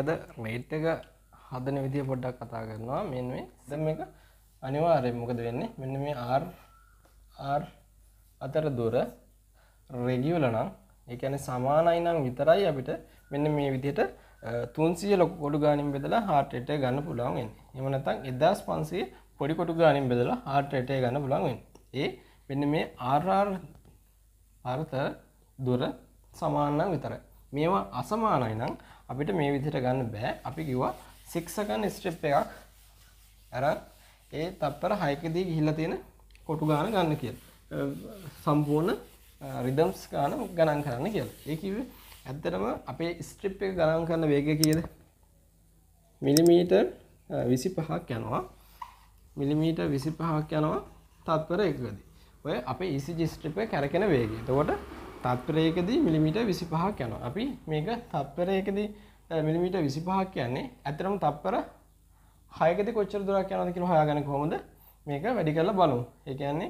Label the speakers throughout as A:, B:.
A: අපි අද රේට් එක හදන විදිය පොඩ්ඩක් කතා කරනවා මෙන් මේ දැන් මේක අනිවාර්යෙන් මොකද වෙන්නේ මෙන්න මේ R R අතර දුර රෙගියුලර් නම් ඒ කියන්නේ සමානයි නම් විතරයි අපිට මෙන්න මේ විදිහට 300 ලොකු කොටු ගානින් බෙදලා heart rate එක ගන්න පුළුවන් වෙන්නේ. එහෙම නැත්නම් 1500 පොඩි කොටු ගානින් බෙදලා heart rate එක ගන්න පුළුවන් වෙන්නේ. ඒ මෙන්න මේ RR අර්ථ දුර සමාන නම් විතරයි. මේවා අසමානයි නම් අපිට මේ විදිහට ගන්න බෑ. අපි කිව්වා 6 ගන්න ස්ටෙප් එකක් අරන් ඒ තප්පර 6කදී ගිහිල්ලා තියෙන කොටු ගාන ගන්න කියලා. සම්පූර්ණ රිදම්ස් ගාන ගණන් කරන්න කියලා. ඒ කිව්වේ ඇත්තටම අපේ ස්ට්‍රිප් එක ගණන් කරන වේගය කීයද? මිලිමීටර් 25ක් යනවා. මිලිමීටර් 25ක් යනවා තත්පර එකකදී. ඔය අපේ ECG ස්ට්‍රිප් එක කැරකෙන වේගය. එතකොට තත්පරයකදී මිලිමිට විසි පහක් යනවා අපි මේක තත්පරයකදී මිලිමිට විසි පහක් කියන්නේ ඇතරම තත්පර හයකති කොච්චර දුරක් යනද කියලා හොයාගන්න කොහොමද මේක වැඩි කරලා බලමු ඒ කියන්නේ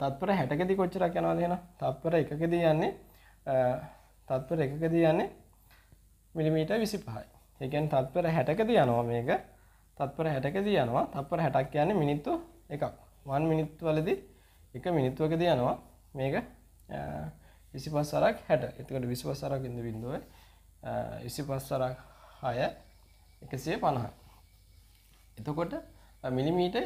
A: තත්පර 60කදී කොච්චරක් යනවද එහෙනම් තත්පර 1කදී යන්නේ තත්පර 1කදී යන්නේ මිලිමීටර් 25යි ඒ කියන්නේ තත්පර 60කදී යනවා මේක තත්පර 60කදී යනවා තත්පර 60ක් කියන්නේ මිනිත්තු එකක් 1 මිනිත්තු වලදී 1 මිනිත්තුවකදී යනවා මේක ඉසි පස්සරක් හැට එතකට විසි පස්සරක් ඉඳ බිඳුව ඉසි පස්සරක් හය එකසේ පණහ එතකොට මිලිමීට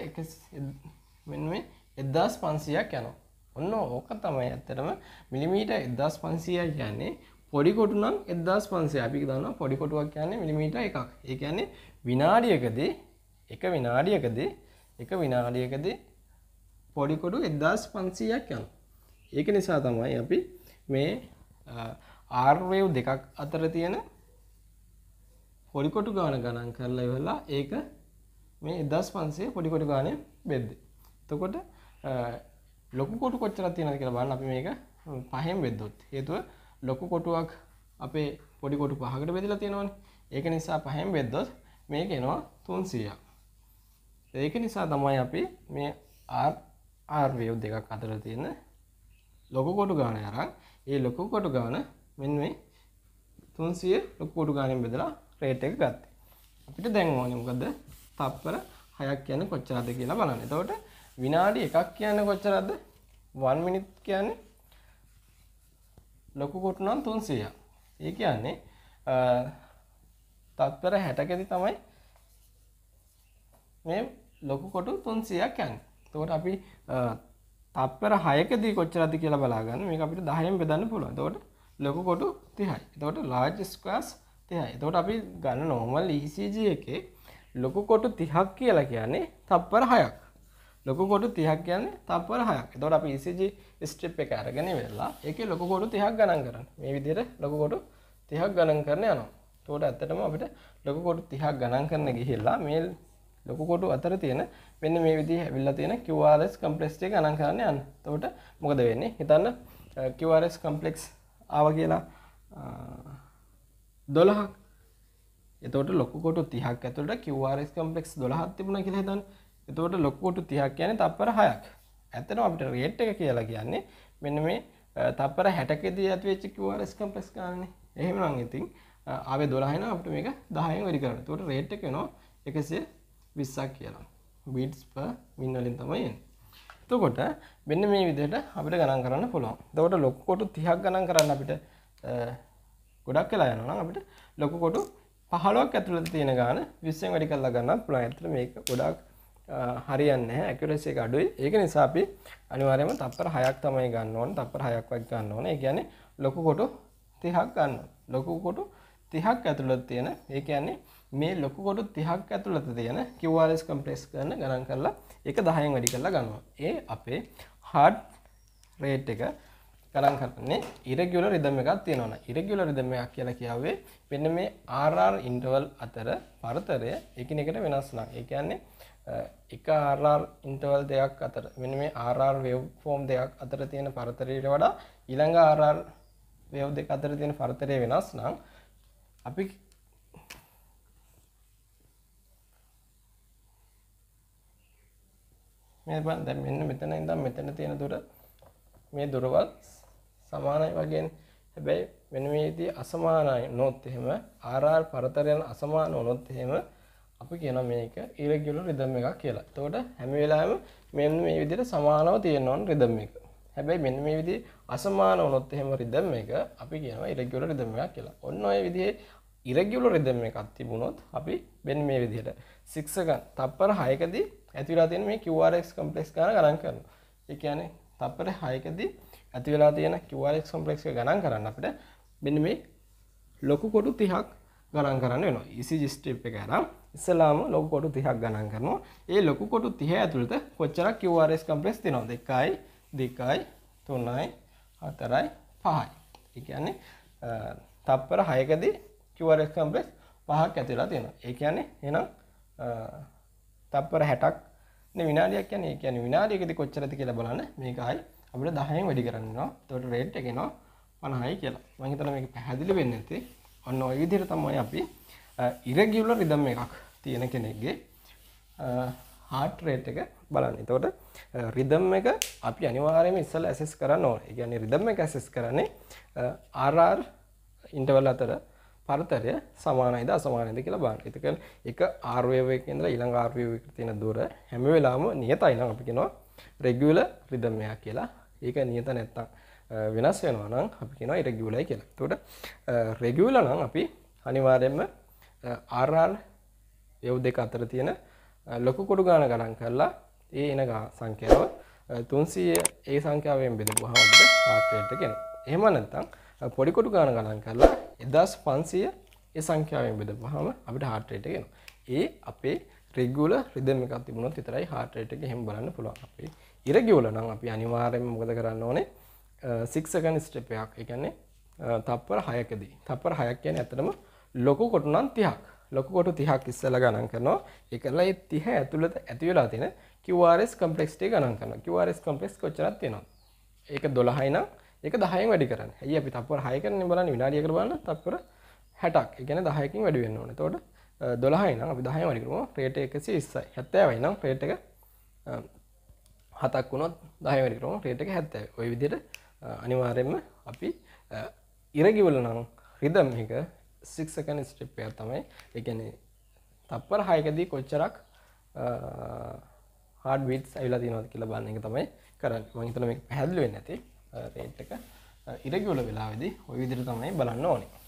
A: වෙනුවේ එදදාස් පන්සියක් යනවා ඔන්න ඕක තමයි ඇත්තරම මිලිමීට එදදාස් පන්සියක් කියන්නේ පොඩිකොට නම් එදදාස් පන්සේ අපි දන්න පොඩිකොටුවක් කියන්නේ මිලිමීට එකක් ඒ කියන්නේ විනාඩියකදේ එක විනාඩියකදේ එක විනාඩියකදේ පොඩිකොටු එදදාස් පන්සීයක් යන ඒක නිසා තමයි අපි මේ ආර්වව් දෙකක් අතර තියෙන පොඩිකොටු ගාන ගණන් කරලා ඉවලා ඒක මේ එදස් පන්සේ පොඩිකොටු ගානය බෙද්ද. තකොට ලොකු කොටු කොච්චර තියෙන කියලා බලන්න අපි මේක පහෙන් බෙද්දොත් හේතුව ලොකු කොටුවක් අපේ පොඩිකොටු පහකට බෙදලා තියෙනවන ඒක නිසා පහෙන් බෙද්දොත් මේක එනවා තුන් සීයක්. ඒක නිසා තමයි අපි මේ ආර් ආර්වව් දෙකක් අතර තියෙන ලොකු කොටු ගාන අරන් ඒ ලොකු කොටු ගාන මෙන්න මේ 300 ලොකු කොටු ගානෙන් බෙදලා රේට් එක ගත්තේ. අපිට දැන් ඕනේ මොකද? තප්පර 6ක් කියන්නේ කොච්චරද කියලා බලන්න. එතකොට විනාඩි 1ක් කියන්නේ කොච්චරද? 1 minute කියන්නේ ලොකු කොටු නම් 300ක්. ඒ කියන්නේ තත්පර 60කදී තමයි මේ ලොකු කොටු 300ක් යන්නේ. එතකොට අපි තත්පර 6කදී කොච්චරද කියලා බලාගන්න. මේක අපිට 10ෙන් බෙදන්න පුළුවන්. එතකොට ලොකු කොටු 30යි. එතකොට large squares 30යි. එතකොට අපි ගන්න normal ECG එකේ ලොකු කොටු 30ක් කියලා කියන්නේ තත්පර 6ක්. ලොකු කොටු 30ක් කියන්නේ තත්පර 6ක්. එතකොට අපි ECG strip එක අරගෙන ඉවරලා ඒකේ ලොකු කොටු 30ක් ගණන් කරන්න. මේ විදිහට ලොකු කොටු 30ක් ගණන් කරන යනවා. එතකොට ඇත්තටම අපිට ලොකු කොටු 30ක් ගණන් කරන්න ගිහිල්ලා මේ ලොකුකොට අතර තියෙන මෙන්න මේ විදි ඇවිල්ලා තියෙන QRS කම්පලෙක්ස් එක ගණන් කරන්න යන්න. එතකොට මොකද වෙන්නේ? හිතන්න QRS කම්පලෙක්ස් ආවා කියලා 12ක්. එතකොට ලොකුකොට 30ක් ඇතුළට QRS කම්පලෙක්ස් 12ක් තිබුණා කියලා හිතන්න. එතකොට ලොකුකොට 30ක් කියන්නේ තත්පර 6ක්. ඇත්තටම අපිට රේට් එක කියලා කියන්නේ මෙන්න මේ තත්පර 60කදී ඇතිවෙච්ච QRS කම්පලෙක්ස් ගන්නනේ. එහෙමනම් ඉතින් ආවේ 12 නම් අපිට මේක 10ෙන් වැඩි කරන්න. එතකොට රේට් එක වෙනවා 100 විස්සක් කියලා බීටස් ප මින්වලින් තමයි තකොට මෙන්න මේ විදිහට අපිට ගණන් කරන්න පුළුවන් දවට ලොක්කොටු තිහක් ගණන් කරන්න අපිට ගොඩක් කියලා යනවා නම් අපිට ලොකුකොටු පහලොක් ඇතුළත තියෙන ගාන විස්සෙන් වැඩි කරලා ගන්න පුළුවන් ඇත්තට මේක ගොඩක් හරියන්න ඇකරසේ එක අඩුයි ඒක නිසා අපි අනිවාර්යයෙන්ම තප්පර 6ක් තමයි ගන්න ඕනේ තප්පර 6ක් වත් ගන්න ඕනේ ඒ කියන්නේ ලොකු කොටු 30ක් ගන්න ලොකු කොටු තිහක් ඇතුළත් තියෙන ඒ කියන්නේ මේ ලොකු කොටු තිහක් ඇතුළත තියෙන කිවවාලස් කම්ප්‍රෙස් කරන ගණන් කරලා එක දහයෙන් වැඩි කරලා ගන්නවා ඒ අපේ හඩ් රේට් එක ගණන් කරන්නේ ඉරගියුල රිදම එකක් තියෙනවන ඉරගියුල රිදම එකක් කියලා කියාවේ මෙන්න මේ ආරර් ඉන්ටවල් අතර පරතරය එකිනෙකට වෙනස් නම් ඒ කියන්නේ එක ආරර් ඉන්ටවල් දෙයක් අතර මෙන්න මේ ආරර් වේව් ෆෝම් දෙයක් අතර තියෙන පරතරයට වඩා ඊළඟ ආරර් වේව් දෙක අතර තියෙන පරතරය වෙනස් නම් අපි මේ බලන්න දැන් මෙන්න මෙතන ඉඳන් මෙතන තියෙන දුර මේ දුරවල් සමානයි වගේ හැබැයි මෙන්න මේදී අසමානයි නොත් එහෙම RR පරතරයන් අසමාන වුණොත් එහෙම අපි කියන මේක irregular rhythm එකක් කියලා. එතකොට හැම වෙලාවෙම මෙන්න මේ විදිහට සමානව තියෙන ඕන rhythm එක. හැබැයි මෙන්න මේ විදිහේ අසමාන වුණොත් එහෙම රිද්ම් එක අපි කියනවා ඉරෙගියුලර් රිද්ම් එකක් කියලා. ඔන්න ඔය විදිහේ ඉරගියුල රිදම එකක් තිබුණොත් අපි වෙන මේ විදිහට සික්සක තප්පර හයකදී ඇතිවෙලා තියෙන මේ QRX කොම්පලෙක්ස් ගණන ගණන් කරනවා. ඒ කියන්නේ තප්පර හයකදී ඇති වෙලා තියෙන QRX කොම්පලෙක්ස් එක ගණන් කරන්න අපිට මෙන්න මේ ලොකු කොටු 30ක් ගණන් කරන්න වෙනවා. ECG ස්ට්‍රිප් එක හරහා ඉස්සලාම ලොකු කොටු 30ක් ගණන් කරනවා. ඒ ලොකු කොටු 30 ඇතුළත කොච්චරක් QRX කොම්පලෙක්ස් තියෙනවද? 1යි 2යි 3යි 4යි 5යි. ඒ කියන්නේ තප්පර හයකදී කිවරස් කම්පලෙස් පහක් ඇතිලා තියෙන ඒ කියන්නේ එනම් තප්පර හැටක් විනාඩියක් කියන කියන විනාඩියකෙති කොච්චරති කියලා බලන්න මේකයි අපට දහයෙන් වැඩි කරන්නවා තොට රේට් එකෙනවා පනහයි කියලා මහිතන මේක පැහැදිලි වෙන්න ඇති ඔන්න ඔයවිදිර තමයි අපි ඉරගිවල රිදම් එකක් තියෙන කෙනෙක්ගේ හාට රේට් එක බලන්න තෝට රිදම් එක අපි අනිවාරයම ඉස්සල් ඇසෙස් කරන්න ඕන ගැන රිදම් එක ඇසෙස් කරන්නේ ආරර් ඉන්ටවල් අතර පරතරය සමානයිද අසමානයිද කියලා බලන්න. ඒකල් එක RWave එකේ ඉඳලා ඊළඟ RWave එකට තියෙන දුර හැම වෙලාවම නියතයි නම් අපි කියනවා regular rhythm එකක් කියලා. ඒක නියත නැත්තම් වෙනස් වෙනවා නම් අපි කියනවා irregular කියලා. එතකොට regular නම් අපි අනිවාර්යයෙන්ම RR wave දෙක අතර තියෙන ලොකු කොටු ගාන ගණන් කරලා ඒ එන සංඛ්‍යාව 300 ඒ සංඛ්‍යාවෙන් බෙදපුවාම අපිට heart rate එක එනවා. එහෙම නැත්නම් පොඩි කොටු ගාන ගණන් කරලා එදස් පන්සිය ඒ සංඛ්‍යාවෙන් බෙදපුවාම අපිට heart rate එක එනවා. ඒ අපේ regular rhythm එකක් තිබුණොත් විතරයි heart rate එක හැම බලන්න පුළුවන්. අපේ irregular නම් අපි අනිවාර්යයෙන්ම මොකද කරන්න ඕනේ? 6 second step එකක්. ඒ කියන්නේ තප්පර 6කදී. තප්පර 6ක් කියන්නේ ඇත්තටම ලොකු කොටු නම් 30ක්. ලොකු කොටු 30ක් ඉස්සලා ගණන් කරනවා. ඒකලා ඒ 30 ඇතුළත ඇති වෙලා තියෙන QRS complexity ගණන් කරනවා. QRS complex කොච්චරක් තියෙනවද? ඒක 12යි නම් එක දහයෙන් වැඩි කරන්න ඇයි අපි තපර හයකරන බලන්න විනාඩිය කරබන්න තපර හැටක් එකන දහයකින් වැඩිවෙන්න ඕන තෝට දොළහයින අපි දහය වැඩිකරුම රේට එකසි ඉස්සයි හැත්තෑවයි නම් ප්‍රේට එක හතක් වුණොත් දහය වැඩිකරුම රේට එක හැත්තෑ ඔය විදිට අනිවාරයෙන්ම අපි ඉරගිවල නම් රිදම් එක සික්සකන ස්ට්‍රිප්පය තමයි එකන තපර හයකදී කොච්චරක් හඩ විීටස් ඇවිලා තිනොත් කියල බන්න එක තමයි කරන්න මහිතන මේ පැහැදිලුවෙන් නැති රේට් එක ඉරගුල වෙලාවෙදි ඔය විදිර තමයි බලන්න ඕනේ